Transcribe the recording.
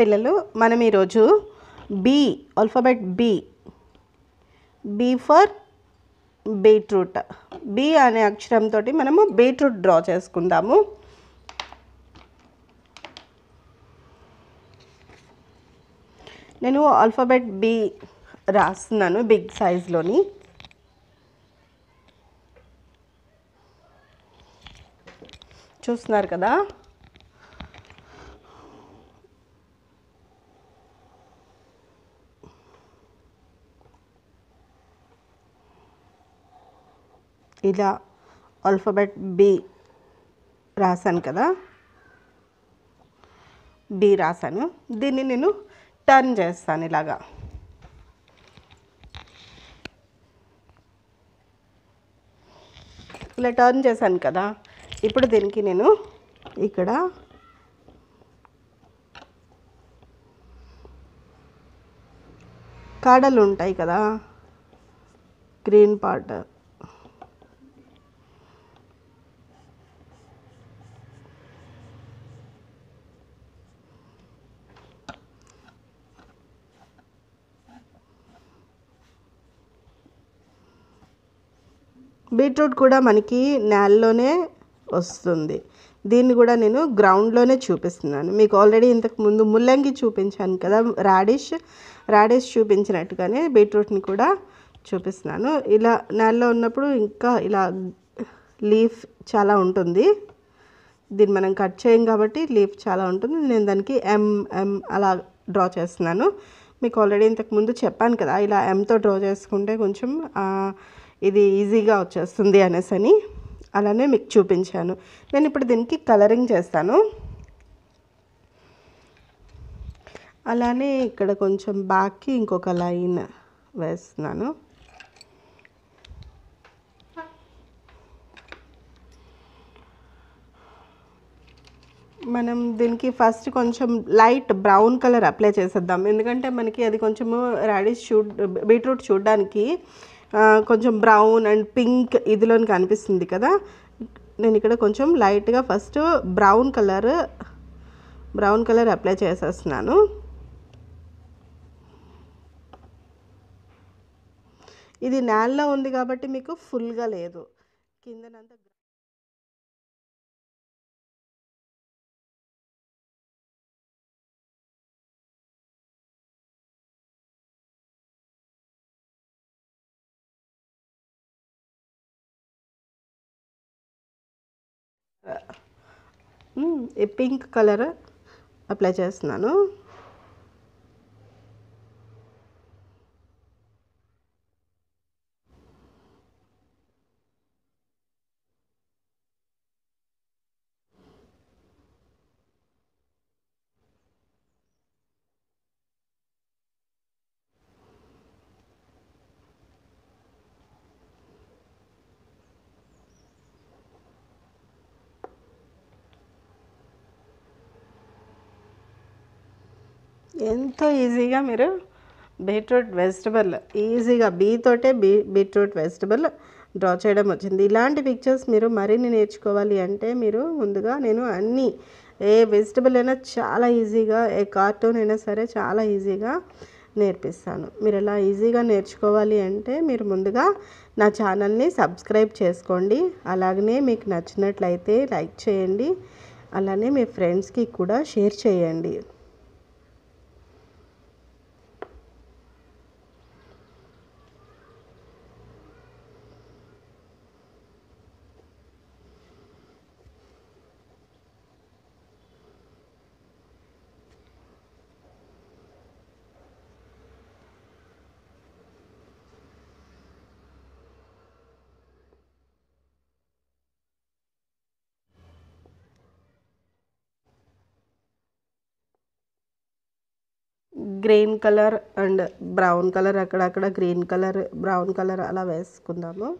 పిల్లలు మనం ఈరోజు B alphabet B B for beetroot B అనే అక్షరంతో మనము బీట్రూట్ డ్రా చేసుకుందాము నేను ఆల్ఫాబెట్ బి రాస్తున్నాను బిగ్ సైజ్లోని చూస్తున్నారు కదా ఇలా ఆల్ఫాబెట్ బి రాశాను కదా బి రాశాను దీన్ని నేను టర్న్ చేస్తాను ఇలాగా ఇలా టర్న్ చేశాను కదా ఇప్పుడు దీనికి నేను ఇక్కడ కాడలు ఉంటాయి కదా గ్రీన్ పార్టర్ బీట్రూట్ కూడా మనకి నేలలోనే వస్తుంది దీన్ని కూడా నేను గ్రౌండ్లోనే చూపిస్తున్నాను మీకు ఆల్రెడీ ఇంతకుముందు ముల్లంగి చూపించాను కదా రాడిష్ రాడిష్ చూపించినట్టుగానే బీట్రూట్ని కూడా చూపిస్తున్నాను ఇలా నేలలో ఉన్నప్పుడు ఇంకా ఇలా లీఫ్ చాలా ఉంటుంది దీన్ని మనం కట్ చేయం కాబట్టి లీఫ్ చాలా ఉంటుంది నేను దానికి ఎం ఎం అలా డ్రా చేస్తున్నాను మీకు ఆల్రెడీ ఇంతకుముందు చెప్పాను కదా ఇలా ఎంతో డ్రా చేసుకుంటే కొంచెం ఇది ఈజీగా వచ్చేస్తుంది అనేసి అని అలానే మీకు చూపించాను నేను ఇప్పుడు దీనికి కలరింగ్ చేస్తాను అలానే ఇక్కడ కొంచెం బ్యాక్కి ఇంకొక లైన్ వేస్తున్నాను మనం దీనికి ఫస్ట్ కొంచెం లైట్ బ్రౌన్ కలర్ అప్లై చేసేద్దాం ఎందుకంటే మనకి అది కొంచెము రాడీస్ షూడ్ బీట్రూట్ చూడడానికి కొంచెం బ్రౌన్ అండ్ పింక్ ఇదిలోని కనిపిస్తుంది కదా నేను ఇక్కడ కొంచెం లైట్గా first brown colour brown colour apply చేసేస్తున్నాను ఇది నేలలో ఉంది కాబట్టి మీకు ఫుల్గా లేదు కిందనంతా పింక్ కలర్ అప్లై చేస్తున్నాను ఎంతో ఈజీగా మీరు బీట్రూట్ వెజిటబుల్ ఈజీగా బీతోటే బీ బీట్రూట్ వెజిటబుల్ డ్రా చేయడం వచ్చింది ఇలాంటి పిక్చర్స్ మీరు మరిన్ని నేర్చుకోవాలి అంటే మీరు ముందుగా నేను అన్నీ ఏ వెజిటబుల్ అయినా చాలా ఈజీగా ఏ కార్టూన్ అయినా సరే చాలా ఈజీగా నేర్పిస్తాను మీరు ఎలా ఈజీగా నేర్చుకోవాలి అంటే మీరు ముందుగా నా ఛానల్ని సబ్స్క్రైబ్ చేసుకోండి అలాగనే మీకు నచ్చినట్లయితే లైక్ చేయండి అలానే మీ ఫ్రెండ్స్కి కూడా షేర్ చేయండి green colour and brown colour అక్కడక్కడ గ్రీన్ కలర్ బ్రౌన్ కలర్ అలా వేసుకుందాము